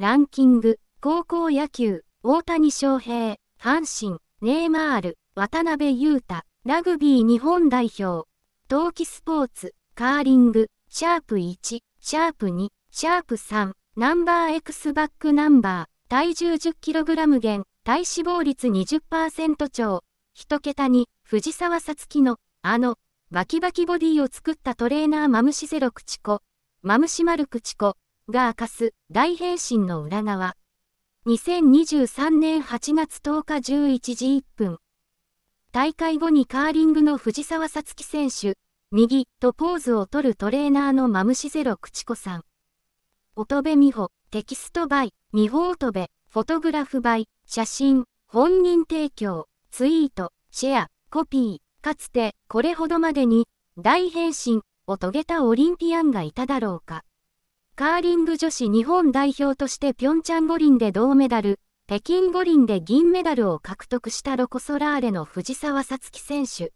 ランキング、高校野球、大谷翔平、阪神、ネイマール、渡辺裕太、ラグビー日本代表、冬季スポーツ、カーリング、シャープ1、シャープ2、シャープ3、ナンバー X バックナンバー、体重 10kg 減、体脂肪率20%超、一桁に、藤沢さつきの、あの、バキバキボディを作ったトレーナーマムシゼロクチコ、マムシマルクチコ、が明かす大変身の裏側。2023年8月10日11時1分。大会後にカーリングの藤沢さつき選手、右とポーズを取るトレーナーのマムシゼロ口子さん。乙部美穂、テキストバイ、美穂乙部、フォトグラフバイ、写真、本人提供、ツイート、シェア、コピー、かつてこれほどまでに大変身を遂げたオリンピアンがいただろうか。カーリング女子日本代表としてピョンチャン五輪で銅メダル、北京五輪で銀メダルを獲得したロコ・ソラーレの藤沢さつき選手。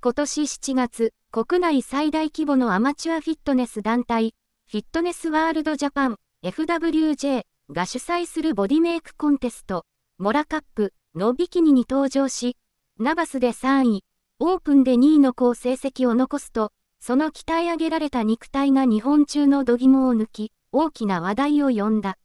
今年7月、国内最大規模のアマチュアフィットネス団体、フィットネスワールドジャパン FWJ が主催するボディメイクコンテスト、モラカップのビキニに登場し、ナバスで3位、オープンで2位の好成績を残すと、その鍛え上げられた肉体が日本中の度肝を抜き、大きな話題を呼んだ。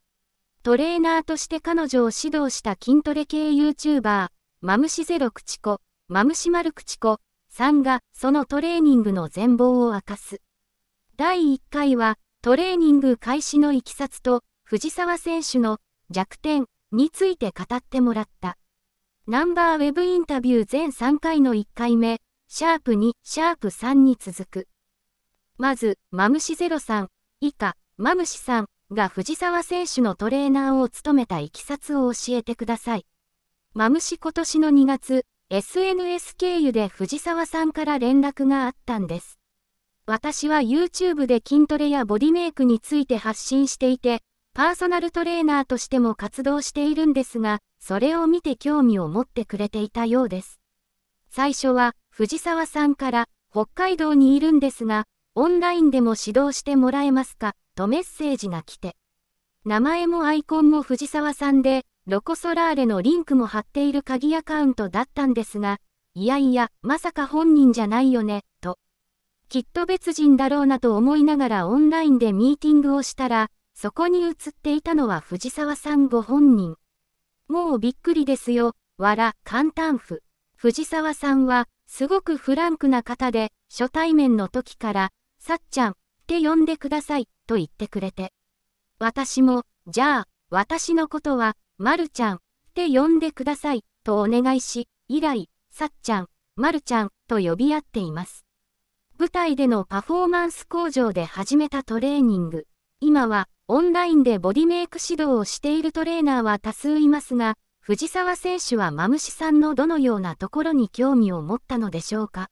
トレーナーとして彼女を指導した筋トレ系 YouTuber、マムシゼロ口子、マムシマルクチコ、さんが、そのトレーニングの全貌を明かす。第1回は、トレーニング開始のいきさつと、藤沢選手の弱点について語ってもらった。ナンバーウェブインタビュー全3回の1回目、シャープ2、シャープ3に続く。まず、マムシゼロさん、以下、マムシさんが藤沢選手のトレーナーを務めたいきさつを教えてください。マムシ今年の2月、SNS 経由で藤沢さんから連絡があったんです。私は YouTube で筋トレやボディメイクについて発信していて、パーソナルトレーナーとしても活動しているんですが、それを見て興味を持ってくれていたようです。最初は、藤沢さんから、北海道にいるんですが、オンラインでも指導してもらえますか、とメッセージが来て。名前もアイコンも藤沢さんで、ロコソラーレのリンクも貼っている鍵アカウントだったんですが、いやいや、まさか本人じゃないよね、と。きっと別人だろうなと思いながらオンラインでミーティングをしたら、そこに映っていたのは藤沢さんご本人。もうびっくりですよ、わら、簡単譜。藤沢さんは、すごくフランクな方で、初対面の時から、さっちゃんって呼んでくださいと言ってくれて。私も、じゃあ、私のことは、まるちゃんって呼んでくださいとお願いし、以来、さっちゃん、まるちゃんと呼び合っています。舞台でのパフォーマンス向上で始めたトレーニング。今は、オンラインでボディメイク指導をしているトレーナーは多数いますが、藤沢選手はマムシさんのどのようなところに興味を持ったのでしょうか。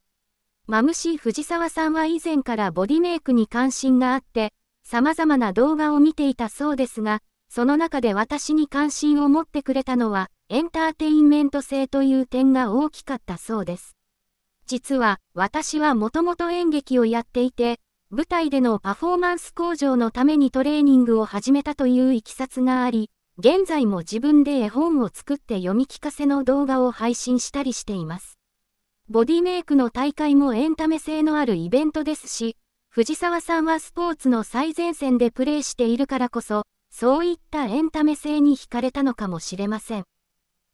マムシ藤沢さんは以前からボディメイクに関心があって、様々な動画を見ていたそうですが、その中で私に関心を持ってくれたのは、エンターテインメント性という点が大きかったそうです。実は、私はもともと演劇をやっていて、舞台でのパフォーマンス向上のためにトレーニングを始めたといういきさつがあり、現在も自分で絵本を作って読み聞かせの動画を配信したりしています。ボディメイクの大会もエンタメ性のあるイベントですし、藤沢さんはスポーツの最前線でプレーしているからこそ、そういったエンタメ性に惹かれたのかもしれません。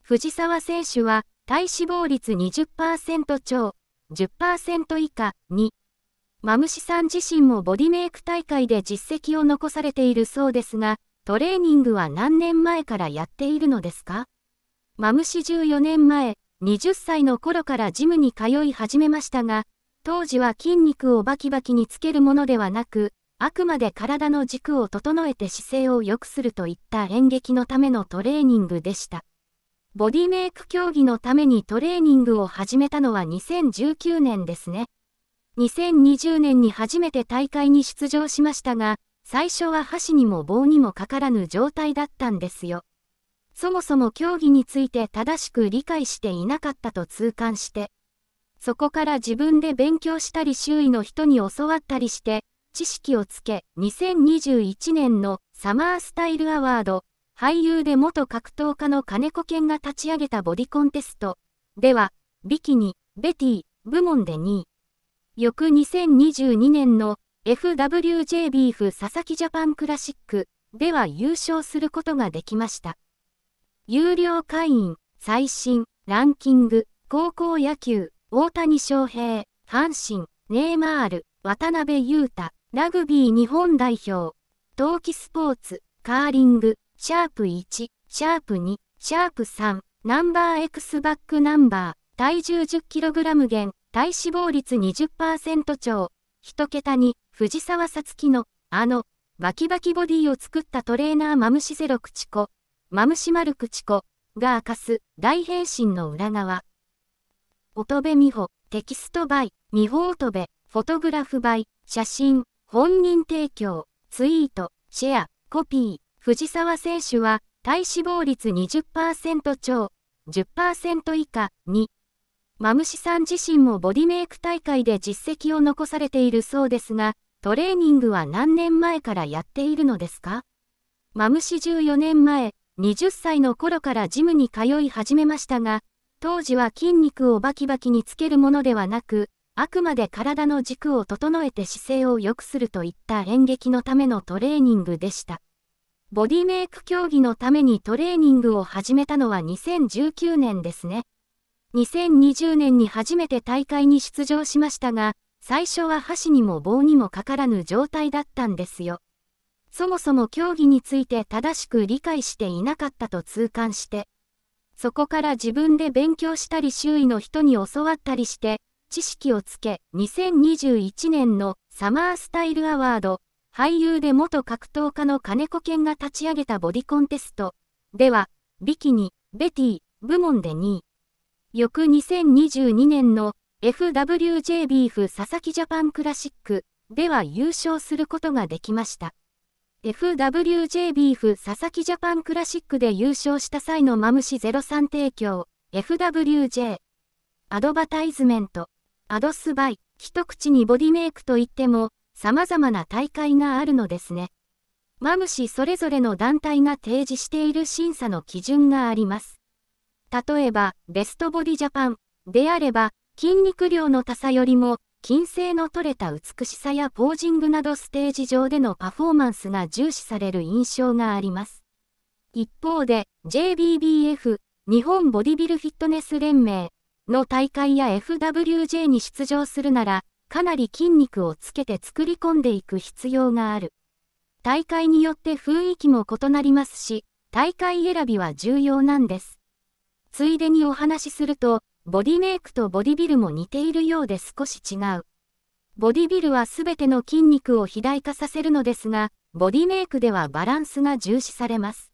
藤沢選手は体脂肪率20%超、10%以下に、マムシさん自身もボディメイク大会で実績を残されているそうですが、トレーニングは何年前からやっているのですかマムシ14年前、20歳の頃からジムに通い始めましたが、当時は筋肉をバキバキにつけるものではなく、あくまで体の軸を整えて姿勢を良くするといった演劇のためのトレーニングでした。ボディメイク競技のためにトレーニングを始めたのは2019年ですね。2020年に初めて大会に出場しましたが、最初は箸にも棒にもかからぬ状態だったんですよ。そもそも競技について正しく理解していなかったと痛感して、そこから自分で勉強したり周囲の人に教わったりして、知識をつけ、2021年のサマースタイルアワード、俳優で元格闘家の金子健が立ち上げたボディコンテスト、では、ビキニ、ベティ、部門で2位。翌2022年の FWJ ビーフ佐々木ジャパンクラシックでは優勝することができました。有料会員、最新、ランキング、高校野球、大谷翔平、阪神、ネイマール、渡辺裕太、ラグビー日本代表、冬季スポーツ、カーリング、シャープ1、シャープ2、シャープ3、ナンバー X バックナンバー、体重 10kg 減、体脂肪率20%超、1桁に、藤沢さつきの、あの、バキバキボディを作ったトレーナーマムシゼロクチコ、マムシマルクチコ、が明かす大変身の裏側。乙部美穂、テキストバイ、美穂乙部、フォトグラフバイ、写真、本人提供、ツイート、シェア、コピー。藤沢選手は、体脂肪率20%超、10%以下に。マムシさん自身もボディメイク大会で実績を残されているそうですが、トレーニングは何年前からやっているのですかマムシ14年前、20歳の頃からジムに通い始めましたが、当時は筋肉をバキバキにつけるものではなく、あくまで体の軸を整えて姿勢を良くするといった演劇のためのトレーニングでした。ボディメイク競技のためにトレーニングを始めたのは2019年ですね。2020年に初めて大会に出場しましたが、最初は箸にも棒にもかからぬ状態だったんですよ。そもそも競技について正しく理解していなかったと痛感して、そこから自分で勉強したり周囲の人に教わったりして、知識をつけ、2021年のサマースタイルアワード、俳優で元格闘家の金子健が立ち上げたボディコンテスト、では、ビキニ、ベティ、部門で2位。翌2022年の FWJ ビーフ佐々木ジャパンクラシックでは優勝することができました。FWJ ビーフ佐々木ジャパンクラシックで優勝した際のマムシ03提供 FWJ アドバタイズメントアドスバイ一口にボディメイクといっても様々な大会があるのですね。マムシそれぞれの団体が提示している審査の基準があります。例えばベストボディジャパンであれば筋肉量の多さよりも、筋性の取れた美しさやポージングなどステージ上でのパフォーマンスが重視される印象があります。一方で、JBBF、日本ボディビルフィットネス連盟の大会や FWJ に出場するなら、かなり筋肉をつけて作り込んでいく必要がある。大会によって雰囲気も異なりますし、大会選びは重要なんです。ついでにお話しすると、ボディメイクとボディビルも似ているようで少し違う。ボディビルはすべての筋肉を肥大化させるのですが、ボディメイクではバランスが重視されます。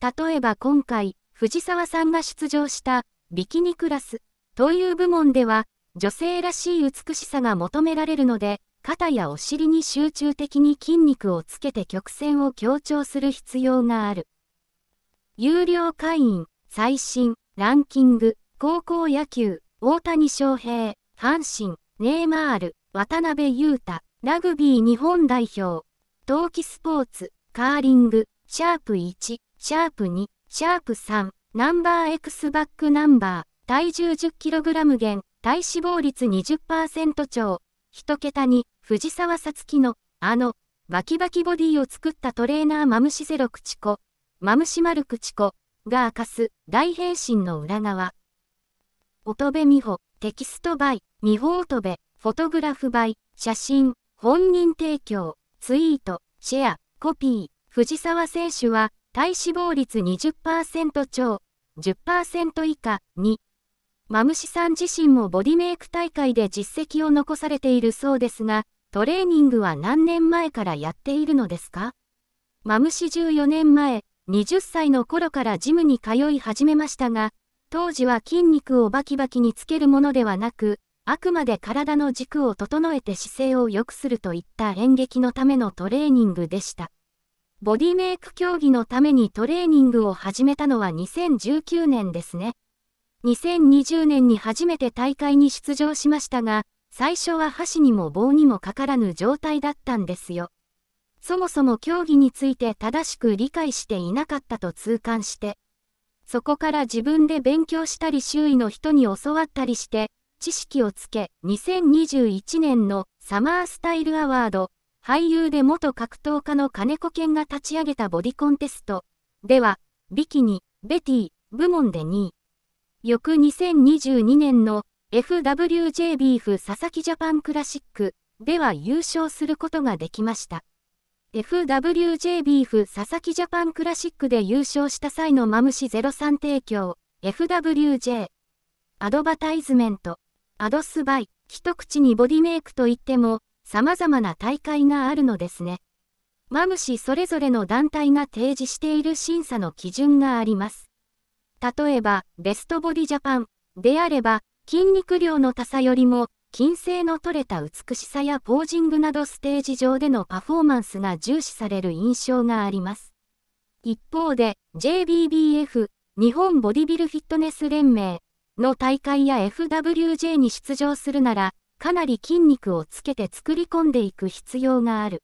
例えば今回、藤沢さんが出場したビキニクラスという部門では、女性らしい美しさが求められるので、肩やお尻に集中的に筋肉をつけて曲線を強調する必要がある。有料会員、最新、ランキング。高校野球、大谷翔平、阪神、ネイマール、渡辺裕太、ラグビー日本代表、冬季スポーツ、カーリング、シャープ1、シャープ2、シャープ3、ナンバー X バックナンバー、体重 10kg 減、体脂肪率20%超、一桁に、藤沢さつきの、あの、バキバキボディを作ったトレーナーマムシゼロクチコ、マムシマルクチコ、が明かす大変身の裏側。乙部美穂、テキストバイ、美穂乙部、フォトグラフバイ、写真、本人提供、ツイート、シェア、コピー、藤沢選手は、体脂肪率20%超、10%以下、に。マムシさん自身もボディメイク大会で実績を残されているそうですが、トレーニングは何年前からやっているのですかマムシ14年前、20歳の頃からジムに通い始めましたが、当時は筋肉をバキバキにつけるものではなく、あくまで体の軸を整えて姿勢を良くするといった演劇のためのトレーニングでした。ボディメイク競技のためにトレーニングを始めたのは2019年ですね。2020年に初めて大会に出場しましたが、最初は箸にも棒にもかからぬ状態だったんですよ。そもそも競技について正しく理解していなかったと痛感して、そこから自分で勉強したり周囲の人に教わったりして、知識をつけ、2021年のサマースタイルアワード、俳優で元格闘家の金子健が立ち上げたボディコンテスト、では、ビキニ、ベティ、部門で2位。翌2022年の FWJ ビーフ佐々木ジャパンクラシックでは優勝することができました。FWJ ビーフ佐々木ジャパンクラシックで優勝した際のマムシ03提供 FWJ アドバタイズメントアドスバイ一口にボディメイクといっても様々な大会があるのですね。マムシそれぞれの団体が提示している審査の基準があります。例えば、ベストボディジャパンであれば、筋肉量の多さよりも金星の取れた美しさやポージングなどステージ上でのパフォーマンスが重視される印象があります。一方で JBBF 日本ボディビルフィットネス連盟の大会や FWJ に出場するならかなり筋肉をつけて作り込んでいく必要がある。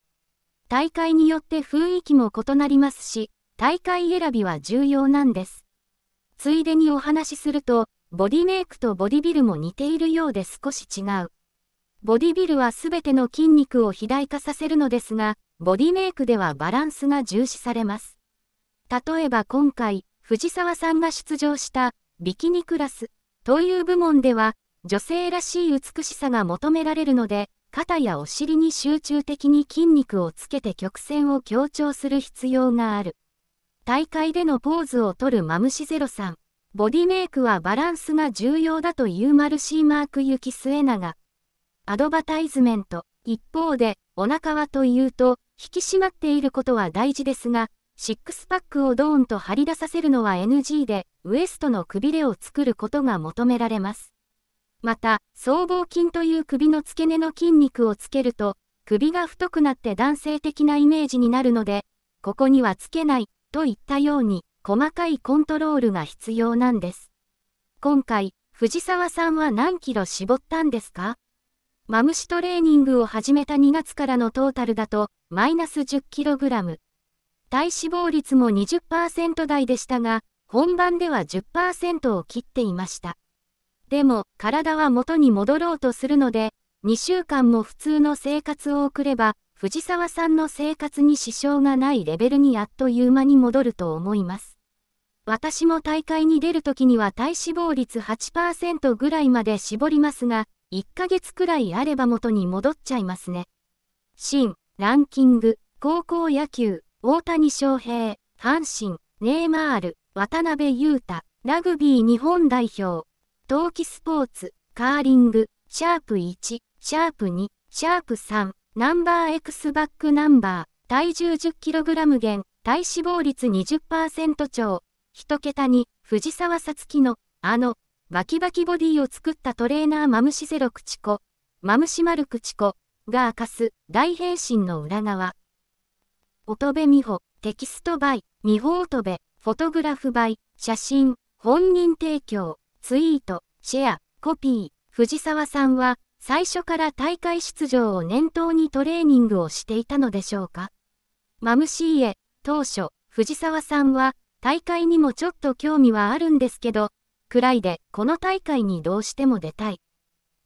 大会によって雰囲気も異なりますし、大会選びは重要なんです。ついでにお話しすると、ボディメイクとボディビルも似ているようで少し違う。ボディビルはすべての筋肉を肥大化させるのですが、ボディメイクではバランスが重視されます。例えば今回、藤沢さんが出場したビキニクラスという部門では、女性らしい美しさが求められるので、肩やお尻に集中的に筋肉をつけて曲線を強調する必要がある。大会でのポーズをとるマムシゼロさん。ボディメイクはバランスが重要だというマルシーマーク行き末永。アドバタイズメント。一方で、お腹はというと、引き締まっていることは大事ですが、シックスパックをドーンと張り出させるのは NG で、ウエストのくびれを作ることが求められます。また、僧帽筋という首の付け根の筋肉をつけると、首が太くなって男性的なイメージになるので、ここにはつけない、といったように。細かいコントロールが必要なんです。今回、藤沢さんは何キロ絞ったんですかマムシトレーニングを始めた2月からのトータルだと、マイナス 10kg。体脂肪率も20%台でしたが、本番では10%を切っていました。でも、体は元に戻ろうとするので、2週間も普通の生活を送れば、藤沢さんの生活に支障がないレベルにあっという間に戻ると思います。私も大会に出るときには体脂肪率8%ぐらいまで絞りますが、1ヶ月くらいあれば元に戻っちゃいますね。新、ランキング、高校野球、大谷翔平、阪神、ネイマール、渡辺裕太、ラグビー日本代表、冬季スポーツ、カーリング、シャープ1、シャープ2、シャープ3、ナンバー X バックナンバー、体重 10kg 減、体脂肪率20%超、一桁に、藤沢さつきの、あの、バキバキボディを作ったトレーナーマムシゼロ口子、マムシマル口子が明かす大変身の裏側。乙部美穂、テキストバイ、美穂乙部、フォトグラフバイ、写真、本人提供、ツイート、シェア、コピー、藤沢さんは、最初から大会出場を念頭にトレーニングをしていたのでしょうかマムシーエ、当初、藤沢さんは、大会にもちょっと興味はあるんですけど、くらいでこの大会にどうしても出たい。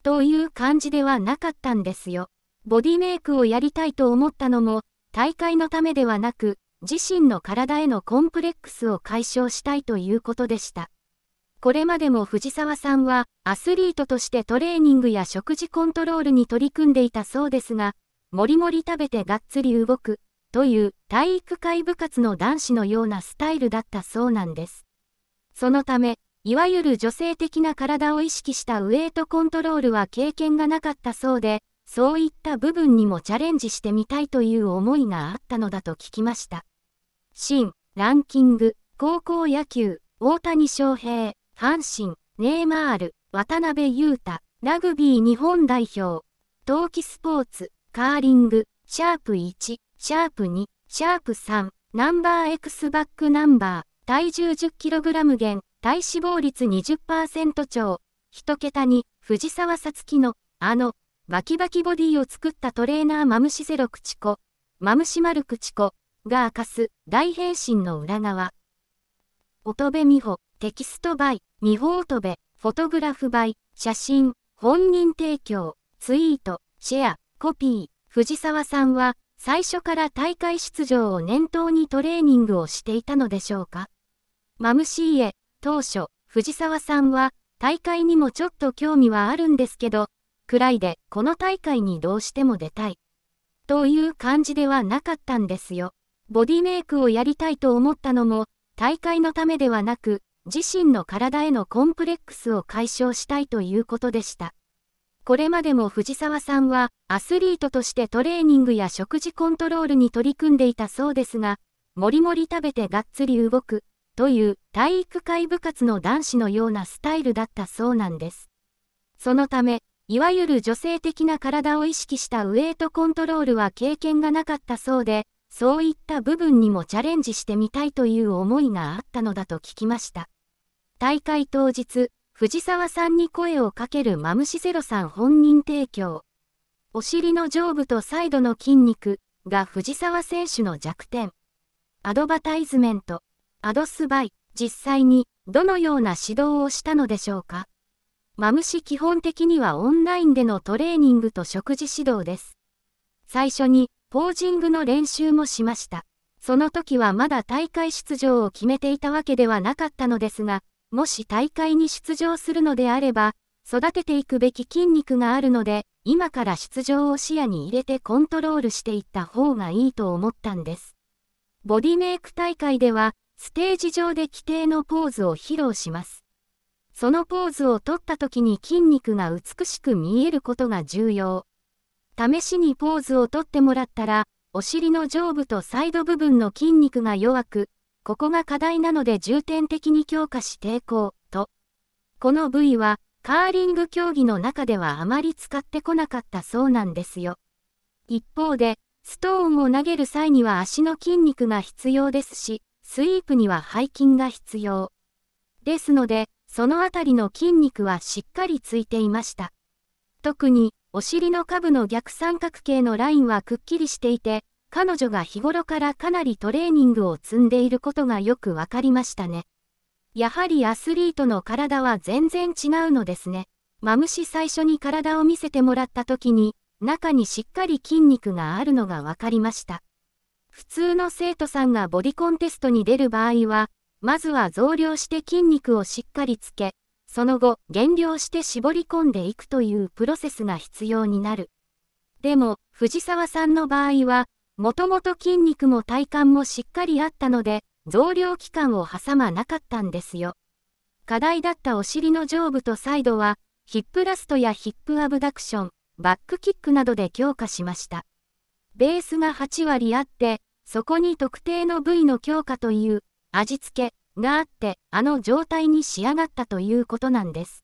という感じではなかったんですよ。ボディメイクをやりたいと思ったのも、大会のためではなく、自身の体へのコンプレックスを解消したいということでした。これまでも藤沢さんはアスリートとしてトレーニングや食事コントロールに取り組んでいたそうですが、もりもり食べてがっつり動くという体育会部活の男子のようなスタイルだったそうなんです。そのため、いわゆる女性的な体を意識したウエイトコントロールは経験がなかったそうで、そういった部分にもチャレンジしてみたいという思いがあったのだと聞きました。シン、ランキング、高校野球、大谷翔平、阪神、ネイマール、渡辺裕太、ラグビー日本代表、冬季スポーツ、カーリング、シャープ1、シャープ2、シャープ3、ナンバー X バックナンバー、体重 10kg 減、体脂肪率20%超、一桁に、藤沢さつきの、あの、バキバキボディを作ったトレーナーマムシゼロクチコ、マムシマルクチコ、が明かす、大変身の裏側。乙部美穂、テキストバイ、美穂乙部、フォトグラフバイ、写真、本人提供、ツイート、シェア、コピー、藤沢さんは、最初から大会出場を念頭にトレーニングをしていたのでしょうか。マムシーエ、当初、藤沢さんは、大会にもちょっと興味はあるんですけど、くらいでこの大会にどうしても出たい。という感じではなかったんですよ。ボディメイクをやりたいと思ったのも、大会のためではなく、自身の体へのコンプレックスを解消したいということでした。これまでも藤沢さんは、アスリートとしてトレーニングや食事コントロールに取り組んでいたそうですが、もりもり食べてがっつり動く、という体育会部活の男子のようなスタイルだったそうなんです。そのため、いわゆる女性的な体を意識したウエイトコントロールは経験がなかったそうで、そういった部分にもチャレンジしてみたいという思いがあったのだと聞きました。大会当日、藤沢さんに声をかけるマムシゼロさん本人提供。お尻の上部とサイドの筋肉が藤沢選手の弱点。アドバタイズメント、アドスバイ、実際にどのような指導をしたのでしょうかマムシ基本的にはオンラインでのトレーニングと食事指導です。最初にポージングの練習もしました。その時はまだ大会出場を決めていたわけではなかったのですが、もし大会に出場するのであれば、育てていくべき筋肉があるので、今から出場を視野に入れてコントロールしていった方がいいと思ったんです。ボディメイク大会では、ステージ上で規定のポーズを披露します。そのポーズを取った時に筋肉が美しく見えることが重要。試しにポーズを取ってもらったら、お尻の上部とサイド部分の筋肉が弱く、ここが課題なので重点的に強化し抵抗、と。この部位は、カーリング競技の中ではあまり使ってこなかったそうなんですよ。一方で、ストーンを投げる際には足の筋肉が必要ですし、スイープには背筋が必要。ですので、そのあたりの筋肉はしっかりついていました。特に、お尻の下部の逆三角形のラインはくっきりしていて、彼女が日頃からかなりトレーニングを積んでいることがよくわかりましたね。やはりアスリートの体は全然違うのですね。マムシ最初に体を見せてもらった時に、中にしっかり筋肉があるのがわかりました。普通の生徒さんがボディコンテストに出る場合は、まずは増量して筋肉をしっかりつけ、その後減量して絞り込んでいくというプロセスが必要になる。でも、藤沢さんの場合は、もともと筋肉も体幹もしっかりあったので、増量期間を挟まなかったんですよ。課題だったお尻の上部とサイドは、ヒップラストやヒップアブダクション、バックキックなどで強化しました。ベースが8割あって、そこに特定の部位の強化という味付けがあって、あの状態に仕上がったということなんです。